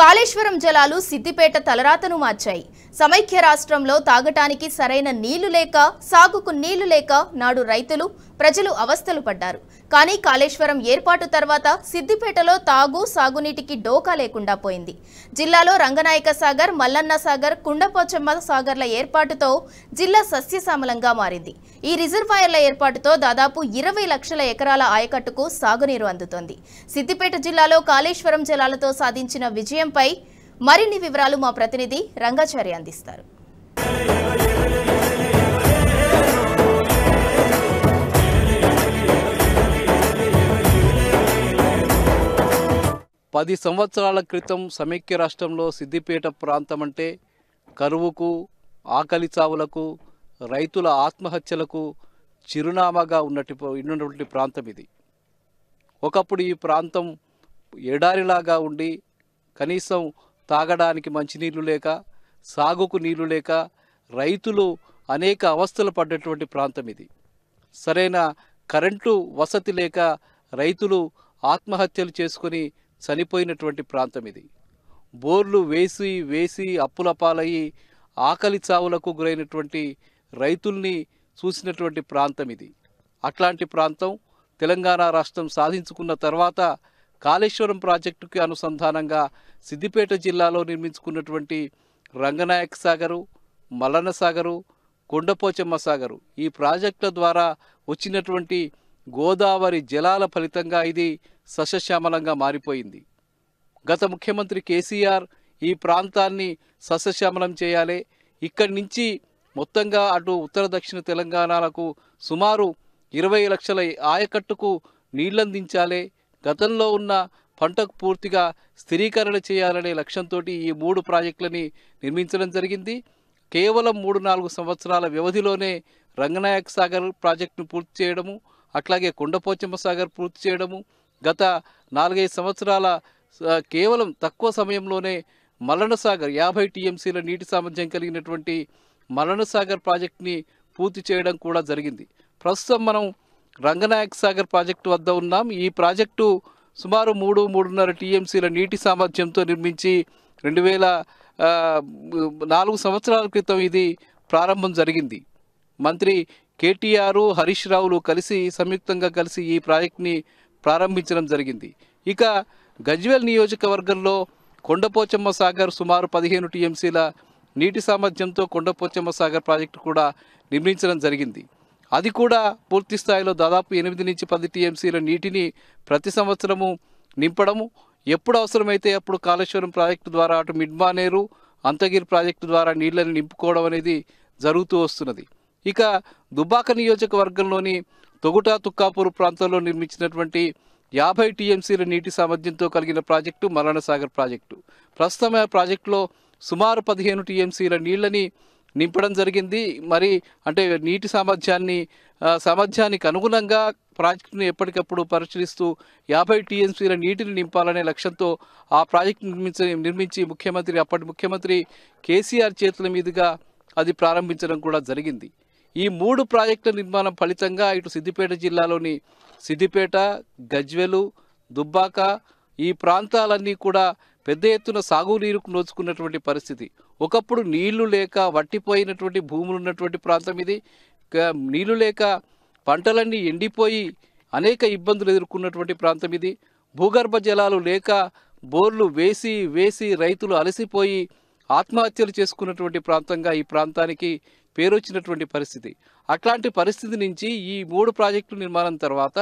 కాళేశ్వరం జలాలు సిద్దిపేట తలరాతను మార్చాయి సమైక్య రాష్ట్రంలో తాగటానికి సరైన నీళ్లు లేక సాగుకు నీళ్లు లేక నాడు రైతులు ప్రజలు అవస్థలు పడ్డారు కానీ కాళేశ్వరం ఏర్పాటు తర్వాత సిద్దిపేటలో తాగు సాగునీటికి డోకా లేకుండా పోయింది జిల్లాలో రంగనాయక సాగర్ మల్లన్న సాగర్ కుండపోచమ్మ సాగర్ల ఏర్పాటుతో జిల్లా సస్యశామలంగా మారింది ఈ రిజర్వాయర్ల ఏర్పాటుతో దాదాపు ఇరవై లక్షల ఎకరాల ఆయకట్టుకు సాగునీరు అందుతోంది సిద్దిపేట జిల్లాలో కాళేశ్వరం జలాలతో సాధించిన విజయంపై మరిన్ని వివరాలు మా ప్రతినిధి రంగాచారి అందిస్తారు పది సంవత్సరాల క్రితం సమైక్య రాష్ట్రంలో సిద్దిపేట ప్రాంతం అంటే కరువుకు ఆకలి చావులకు రైతుల ఆత్మహత్యలకు చిరునామాగా ఉన్నటి ఉన్నటువంటి ప్రాంతం ఇది ఒకప్పుడు ఈ ప్రాంతం ఎడారిలాగా ఉండి కనీసం తాగడానికి మంచినీళ్ళు లేక సాగుకు నీళ్లు లేక రైతులు అనేక అవస్థలు పడ్డటువంటి ప్రాంతం ఇది సరైన కరెంటు వసతి లేక రైతులు ఆత్మహత్యలు చేసుకుని చనిపోయినటువంటి ప్రాంతం ఇది బోర్లు వేసి వేసి అప్పులపాలయ్యి ఆకలి చావులకు గురైనటువంటి రైతుల్ని చూసినటువంటి ప్రాంతం ఇది అట్లాంటి ప్రాంతం తెలంగాణ రాష్ట్రం సాధించుకున్న తర్వాత కాళేశ్వరం ప్రాజెక్టుకి అనుసంధానంగా సిద్దిపేట జిల్లాలో నిర్మించుకున్నటువంటి రంగనాయక్ సాగరు మల్లన్న సాగరు కొండపోచమ్మ సాగరు ఈ ప్రాజెక్టుల ద్వారా వచ్చినటువంటి గోదావరి జలాల ఫలితంగా ఇది సస్యశ్యామలంగా మారిపోయింది గత ముఖ్యమంత్రి కేసీఆర్ ఈ ప్రాంతాన్ని సస్యశ్యామలం చేయాలి ఇక్కడి నుంచి మొత్తంగా అటు ఉత్తర దక్షిణ తెలంగాణలకు సుమారు ఇరవై లక్షల ఆయకట్టుకు నీళ్లందించాలి గతంలో ఉన్న పంటకు పూర్తిగా స్థిరీకరణ చేయాలనే లక్ష్యంతో ఈ మూడు ప్రాజెక్టులని నిర్మించడం జరిగింది కేవలం మూడు నాలుగు సంవత్సరాల వ్యవధిలోనే రంగనాయక్ సాగర్ ప్రాజెక్టును పూర్తి చేయడము అట్లాగే కొండపోచమ్మ సాగర్ పూర్తి చేయడము గత నాలుగైదు సంవత్సరాల కేవలం తక్కువ సమయంలోనే మలనసాగర్ యాభై టీఎంసీల నీటి సామర్థ్యం కలిగినటువంటి మలనసాగర్ ప్రాజెక్ట్ని పూర్తి చేయడం కూడా జరిగింది ప్రస్తుతం మనం రంగనాయక్ సాగర్ ప్రాజెక్టు వద్ద ఉన్నాం ఈ ప్రాజెక్టు సుమారు మూడు మూడున్నర టీఎంసీల నీటి సామర్థ్యంతో నిర్మించి రెండు వేల నాలుగు సంవత్సరాల క్రితం ఇది ప్రారంభం జరిగింది మంత్రి కేటీఆర్ హరీష్ రావులు కలిసి సంయుక్తంగా కలిసి ఈ ప్రాజెక్ట్ని ప్రారంభించడం జరిగింది ఇక గజ్వేల్ నియోజకవర్గంలో కొండపోచమ్మ సాగర్ సుమారు పదిహేను టీఎంసీల నీటి సామర్థ్యంతో కొండపోచమ్మ సాగర్ ప్రాజెక్టు కూడా నిర్మించడం జరిగింది అది కూడా పూర్తి స్థాయిలో దాదాపు ఎనిమిది నుంచి పది టీఎంసీల నీటిని ప్రతి సంవత్సరము నింపడము ఎప్పుడు అవసరమైతే అప్పుడు కాళేశ్వరం ప్రాజెక్టు ద్వారా అటు మిడ్మానేరు అంతగిరి ప్రాజెక్టు ద్వారా నీళ్లను నింపుకోవడం అనేది జరుగుతూ వస్తున్నది ఇక దుబ్బాక నియోజకవర్గంలోని తొగుట తుక్కాపూర్ ప్రాంతంలో నిర్మించినటువంటి యాభై టీఎంసీల నీటి సామర్థ్యంతో కలిగిన ప్రాజెక్టు మరణసాగర్ ప్రాజెక్టు ప్రస్తుతం ఆ ప్రాజెక్టులో సుమారు పదిహేను టీఎంసీల నీళ్లని నింపడం జరిగింది మరి అంటే నీటి సామర్థ్యాన్ని సామర్థ్యానికి అనుగుణంగా ప్రాజెక్టును ఎప్పటికప్పుడు పరిశీలిస్తూ యాభై టీఎంసీల నీటిని నింపాలనే లక్ష్యంతో ఆ ప్రాజెక్టు నిర్మించి నిర్మించి ముఖ్యమంత్రి అప్పటి ముఖ్యమంత్రి కేసీఆర్ చేతుల మీదుగా అది ప్రారంభించడం కూడా జరిగింది ఈ మూడు ప్రాజెక్టుల నిర్మాణం ఫలితంగా ఇటు సిద్దిపేట జిల్లాలోని సిద్దిపేట గజ్వెలు దుబ్బాక ఈ ప్రాంతాలన్నీ కూడా పెద్ద ఎత్తున సాగునీరుకు నోచుకున్నటువంటి పరిస్థితి ఒకప్పుడు నీళ్లు లేక వట్టిపోయినటువంటి భూములు ఉన్నటువంటి ప్రాంతం ఇది నీళ్లు లేక పంటలన్నీ ఎండిపోయి అనేక ఇబ్బందులు ఎదుర్కొన్నటువంటి ప్రాంతం ఇది భూగర్భ జలాలు లేక బోర్లు వేసి వేసి రైతులు అలసిపోయి ఆత్మహత్యలు చేసుకున్నటువంటి ప్రాంతంగా ఈ ప్రాంతానికి పేరు వచ్చినటువంటి పరిస్థితి అట్లాంటి పరిస్థితి నుంచి ఈ మూడు ప్రాజెక్టుల నిర్మాణం తర్వాత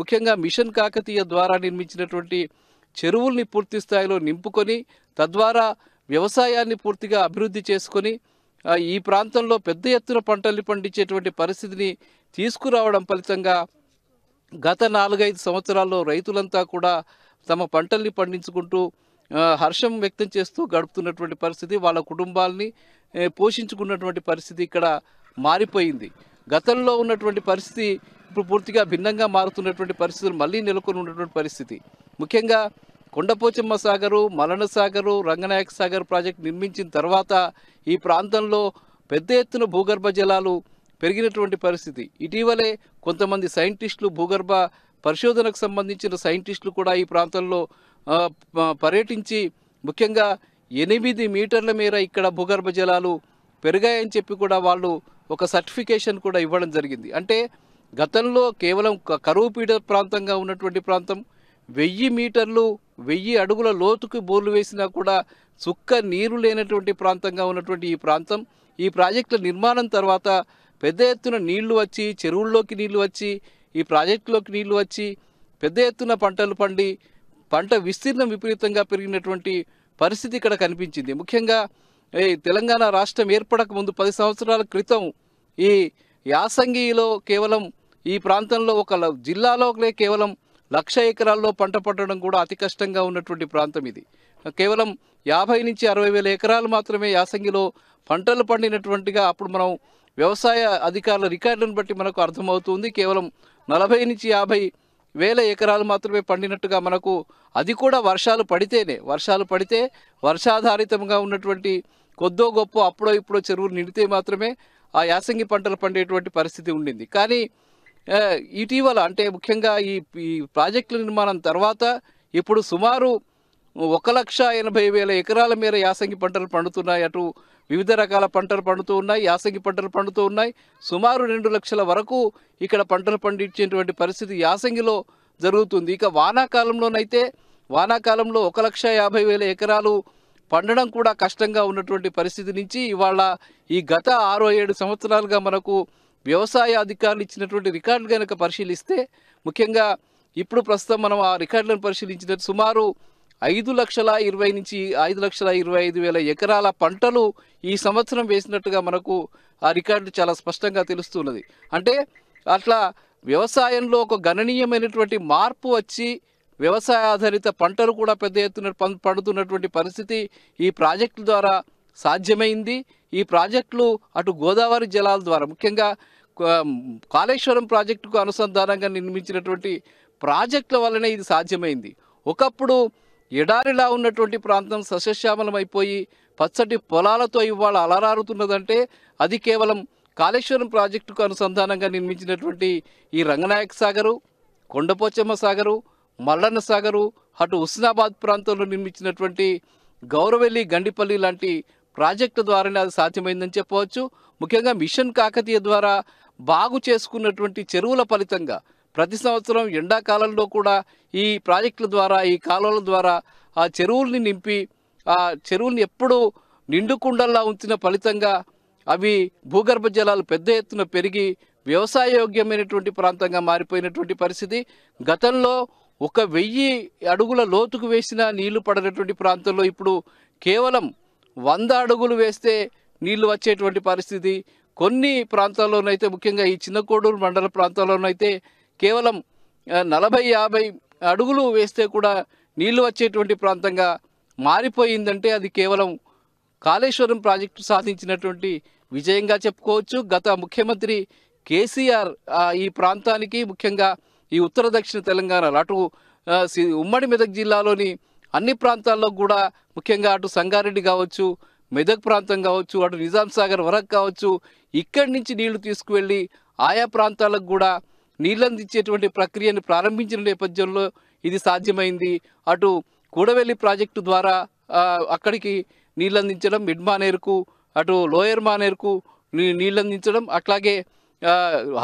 ముఖ్యంగా మిషన్ కాకతీయ ద్వారా నిర్మించినటువంటి చెరువుల్ని పూర్తి స్థాయిలో నింపుకొని తద్వారా వ్యవసాయాన్ని పూర్తిగా అభివృద్ధి చేసుకొని ఈ ప్రాంతంలో పెద్ద ఎత్తున పంటల్ని పండించేటువంటి పరిస్థితిని తీసుకురావడం ఫలితంగా గత నాలుగైదు సంవత్సరాల్లో రైతులంతా కూడా తమ పంటల్ని పండించుకుంటూ హర్షం వ్యక్తం చేస్తూ గడుపుతున్నటువంటి పరిస్థితి వాళ్ళ కుటుంబాలని పోషించుకున్నటువంటి పరిస్థితి ఇక్కడ మారిపోయింది గతంలో ఉన్నటువంటి పరిస్థితి ఇప్పుడు పూర్తిగా భిన్నంగా మారుతున్నటువంటి పరిస్థితులు మళ్ళీ నెలకొని ఉన్నటువంటి పరిస్థితి ముఖ్యంగా కొండపోచమ్మ సాగరు మలన సాగరు రంగనాయక సాగర్ ప్రాజెక్ట్ నిర్మించిన తర్వాత ఈ ప్రాంతంలో పెద్ద ఎత్తున భూగర్భ జలాలు పెరిగినటువంటి పరిస్థితి ఇటీవలే కొంతమంది సైంటిస్టులు భూగర్భ పరిశోధనకు సంబంధించిన సైంటిస్టులు కూడా ఈ ప్రాంతంలో పర్యటించి ముఖ్యంగా ఎనిమిది మీటర్ల మేర ఇక్కడ భూగర్భ జలాలు పెరిగాయని చెప్పి కూడా వాళ్ళు ఒక సర్టిఫికేషన్ కూడా ఇవ్వడం జరిగింది అంటే గతంలో కేవలం కరువు పీడ ప్రాంతంగా ఉన్నటువంటి ప్రాంతం వెయ్యి మీటర్లు వెయ్యి అడుగుల లోతుకు బోర్లు వేసినా కూడా చుక్క నీరు లేనటువంటి ప్రాంతంగా ఉన్నటువంటి ఈ ప్రాంతం ఈ ప్రాజెక్టుల నిర్మాణం తర్వాత పెద్ద ఎత్తున నీళ్లు వచ్చి చెరువుల్లోకి నీళ్లు వచ్చి ఈ ప్రాజెక్టులోకి నీళ్లు వచ్చి పెద్ద ఎత్తున పంటలు పండి పంట విస్తీర్ణం విపరీతంగా పెరిగినటువంటి పరిస్థితి ఇక్కడ కనిపించింది ముఖ్యంగా ఈ తెలంగాణ రాష్ట్రం ఏర్పడక ముందు పది సంవత్సరాల క్రితం ఈ యాసంగిలో కేవలం ఈ ప్రాంతంలో ఒక జిల్లాలో కేవలం లక్ష ఎకరాల్లో పంట పట్టడం కూడా అతి కష్టంగా ఉన్నటువంటి ప్రాంతం ఇది కేవలం యాభై నుంచి అరవై వేల ఎకరాలు మాత్రమే యాసంగిలో పంటలు పండినటువంటిగా అప్పుడు మనం వ్యవసాయ అధికారుల రికార్డులను బట్టి మనకు అర్థమవుతుంది కేవలం నలభై నుంచి యాభై వేల ఎకరాలు మాత్రమే పండినట్టుగా మనకు అది కూడా వర్షాలు పడితేనే వర్షాలు పడితే వర్షాధారితంగా ఉన్నటువంటి కొద్దో గొప్ప అప్పుడో ఇప్పుడో చెరువులు నిండితే మాత్రమే ఆ యాసంగి పంటలు పండేటువంటి పరిస్థితి ఉండింది కానీ ఇటీవల అంటే ముఖ్యంగా ఈ ఈ ప్రాజెక్టుల నిర్మాణం తర్వాత ఇప్పుడు సుమారు ఒక లక్ష ఎనభై వేల ఎకరాల మేర యాసంగి పంటలు పండుతున్నాయి అటు వివిధ రకాల పంటలు పండుతూ ఉన్నాయి యాసంగి పంటలు పండుతూ ఉన్నాయి సుమారు రెండు లక్షల వరకు ఇక్కడ పంటలు పండించేటువంటి పరిస్థితి యాసంగిలో జరుగుతుంది ఇక వానాకాలంలోనైతే వానాకాలంలో ఒక లక్ష యాభై వేల ఎకరాలు పండడం కూడా కష్టంగా ఉన్నటువంటి పరిస్థితి నుంచి ఇవాళ ఈ గత ఆరో ఏడు సంవత్సరాలుగా మనకు వ్యవసాయ అధికారులు ఇచ్చినటువంటి రికార్డులు కనుక పరిశీలిస్తే ముఖ్యంగా ఇప్పుడు ప్రస్తుతం మనం ఆ రికార్డులను పరిశీలించినట్టు సుమారు ఐదు లక్షల ఇరవై నుంచి ఐదు లక్షల ఇరవై ఐదు వేల ఎకరాల పంటలు ఈ సంవత్సరం వేసినట్టుగా మనకు ఆ రికార్డు చాలా స్పష్టంగా తెలుస్తున్నది అంటే అట్లా వ్యవసాయంలో ఒక గణనీయమైనటువంటి మార్పు వచ్చి వ్యవసాయ ఆధారిత పంటలు కూడా పెద్ద ఎత్తున పండుతున్నటువంటి పరిస్థితి ఈ ప్రాజెక్టుల ద్వారా సాధ్యమైంది ఈ ప్రాజెక్టులు అటు గోదావరి జలాల ద్వారా ముఖ్యంగా కాళేశ్వరం ప్రాజెక్టుకు అనుసంధానంగా నిర్మించినటువంటి ప్రాజెక్టుల వల్లనే ఇది సాధ్యమైంది ఒకప్పుడు ఎడారిలా ఉన్నటువంటి ప్రాంతం సస్యశ్యామలమైపోయి పచ్చటి పొలాలతో ఇవాళ అలరారుతున్నదంటే అది కేవలం కాళేశ్వరం ప్రాజెక్టుకు అనుసంధానంగా నిర్మించినటువంటి ఈ రంగనాయక సాగరు కొండపోచమ్మ సాగరు మల్లన్న సాగరు అటు హుస్నాబాద్ ప్రాంతంలో నిర్మించినటువంటి గౌరవెల్లి గండిపల్లి లాంటి ప్రాజెక్టు ద్వారానే అది సాధ్యమైందని చెప్పవచ్చు ముఖ్యంగా మిషన్ కాకతీయ ద్వారా బాగు చేసుకున్నటువంటి చెరువుల ఫలితంగా ప్రతి సంవత్సరం ఎండాకాలంలో కూడా ఈ ప్రాజెక్టుల ద్వారా ఈ కాలువల ద్వారా ఆ చెరువుల్ని నింపి ఆ చెరువుల్ని ఎప్పుడూ నిండుకుండల్లా ఉంచిన ఫలితంగా అవి భూగర్భ జలాలు పెద్ద ఎత్తున పెరిగి వ్యవసాయయోగ్యమైనటువంటి ప్రాంతంగా మారిపోయినటువంటి పరిస్థితి గతంలో ఒక వెయ్యి అడుగుల లోతుకు వేసిన నీళ్లు పడనటువంటి ప్రాంతంలో ఇప్పుడు కేవలం వంద అడుగులు వేస్తే నీళ్లు వచ్చేటువంటి పరిస్థితి కొన్ని ప్రాంతాల్లోనైతే ముఖ్యంగా ఈ చిన్నకోడూరు మండల ప్రాంతాల్లోనైతే కేవలం నలభై యాభై అడుగులు వేస్తే కూడా నీళ్లు వచ్చేటువంటి ప్రాంతంగా మారిపోయిందంటే అది కేవలం కాళేశ్వరం ప్రాజెక్టు సాధించినటువంటి విజయంగా చెప్పుకోవచ్చు గత ముఖ్యమంత్రి కేసీఆర్ ఈ ప్రాంతానికి ముఖ్యంగా ఈ ఉత్తర దక్షిణ తెలంగాణ అటు ఉమ్మడి మెదక్ జిల్లాలోని అన్ని ప్రాంతాల్లో కూడా ముఖ్యంగా అటు సంగారెడ్డి కావచ్చు మెదక్ ప్రాంతం కావచ్చు అటు నిజాంసాగర్ వరకు కావచ్చు ఇక్కడి నుంచి నీళ్లు తీసుకువెళ్ళి ఆయా ప్రాంతాలకు కూడా నీళ్లందించేటువంటి ప్రక్రియను ప్రారంభించిన నేపథ్యంలో ఇది సాధ్యమైంది అటు కూడవెల్లి ప్రాజెక్టు ద్వారా అక్కడికి నీళ్ళందించడం మానేరుకు అటు లోయర్ మానేరుకు నీళ్ళందించడం అట్లాగే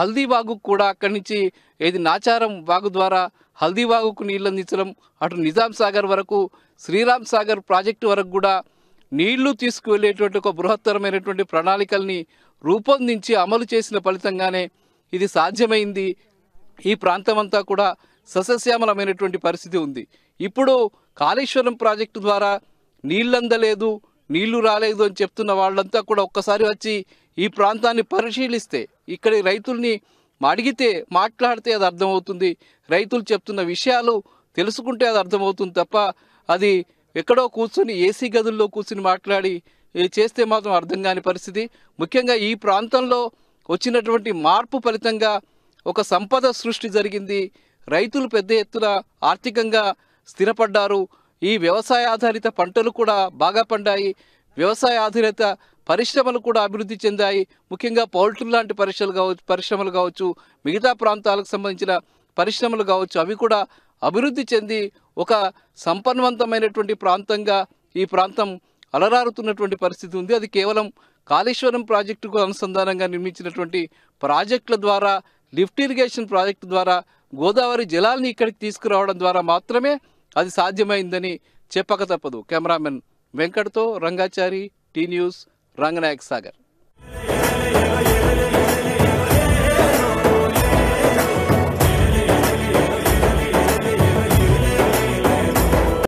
హల్దీబాగు కూడా అక్కడి నుంచి ఏది నాచారం వాగు ద్వారా హల్దీబాగుకు నీళ్ళందించడం అటు నిజాం సాగర్ వరకు శ్రీరామ్ సాగర్ ప్రాజెక్టు వరకు కూడా నీళ్లు తీసుకువెళ్ళేటువంటి ఒక బృహత్తరమైనటువంటి ప్రణాళికల్ని రూపొందించి అమలు చేసిన ఫలితంగానే ఇది సాధ్యమైంది ఈ ప్రాంతమంతా కూడా సస్యశ్యామలమైనటువంటి పరిస్థితి ఉంది ఇప్పుడు కాళేశ్వరం ప్రాజెక్టు ద్వారా నీళ్ళందలేదు నీళ్లు రాలేదు అని చెప్తున్న వాళ్ళంతా కూడా ఒక్కసారి వచ్చి ఈ ప్రాంతాన్ని పరిశీలిస్తే ఇక్కడి రైతుల్ని అడిగితే మాట్లాడితే అది అర్థమవుతుంది రైతులు చెప్తున్న విషయాలు తెలుసుకుంటే అది అర్థమవుతుంది తప్ప అది ఎక్కడో కూర్చొని ఏసీ గదుల్లో కూర్చుని మాట్లాడి చేస్తే మాత్రం అర్థం కాని పరిస్థితి ముఖ్యంగా ఈ ప్రాంతంలో వచ్చినటువంటి మార్పు ఫలితంగా ఒక సంపద సృష్టి జరిగింది రైతులు పెద్ద ఎత్తున ఆర్థికంగా స్థిరపడ్డారు ఈ వ్యవసాయ ఆధారిత పంటలు కూడా బాగా పండాయి వ్యవసాయ ఆధారిత పరిశ్రమలు కూడా అభివృద్ధి చెందాయి ముఖ్యంగా పౌల్ట్రీ లాంటి పరిశ్రమలు కావచ్చు పరిశ్రమలు కావచ్చు మిగతా ప్రాంతాలకు సంబంధించిన పరిశ్రమలు కావచ్చు అవి కూడా అభివృద్ధి చెంది ఒక సంపన్నవంతమైనటువంటి ప్రాంతంగా ఈ ప్రాంతం అలరారుతున్నటువంటి పరిస్థితి ఉంది అది కేవలం కాళేశ్వరం ప్రాజెక్టుకు అనుసంధానంగా నిర్మించినటువంటి ప్రాజెక్టుల ద్వారా లిఫ్ట్ ఇరిగేషన్ ప్రాజెక్టు ద్వారా గోదావరి జలాల్ని ఇక్కడికి తీసుకురావడం ద్వారా మాత్రమే అది సాధ్యమైందని చెప్పక తప్పదు కెమెరామెన్ వెంకట్తో రంగాచారి టీ న్యూస్ రంగనాయక్ సాగర్